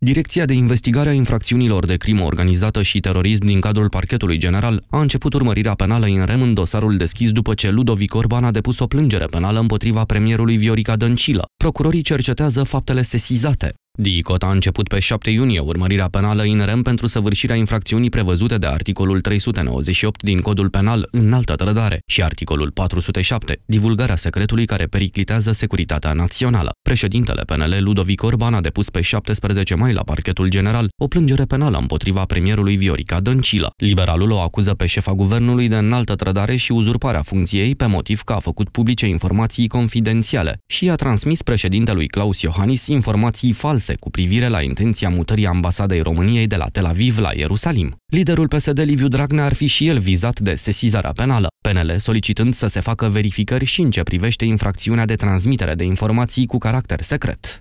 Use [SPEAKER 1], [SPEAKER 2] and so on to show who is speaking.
[SPEAKER 1] Direcția de investigare a infracțiunilor de crimă organizată și terorism din cadrul parchetului general a început urmărirea penală în rem în dosarul deschis după ce Ludovic Orban a depus o plângere penală împotriva premierului Viorica Dăncilă. Procurorii cercetează faptele sesizate. DICOT a început pe 7 iunie urmărirea penală în rem pentru săvârșirea infracțiunii prevăzute de articolul 398 din Codul Penal în altă trădare și articolul 407, divulgarea secretului care periclitează securitatea națională. Președintele PNL Ludovic Orban a depus pe 17 mai la parchetul general o plângere penală împotriva premierului Viorica Dăncilă. Liberalul o acuză pe șefa guvernului de înaltă trădare și uzurparea funcției pe motiv că a făcut publice informații confidențiale și a transmis președintelui Claus Iohannis informații false scrise cu privire la intenția mutării ambasadei României de la Tel Aviv la Ierusalim. Liderul PSD Liviu Dragnea ar fi și el vizat de sesizarea penală, PNL solicitând să se facă verificări și în ce privește infracțiunea de transmitere de informații cu caracter secret.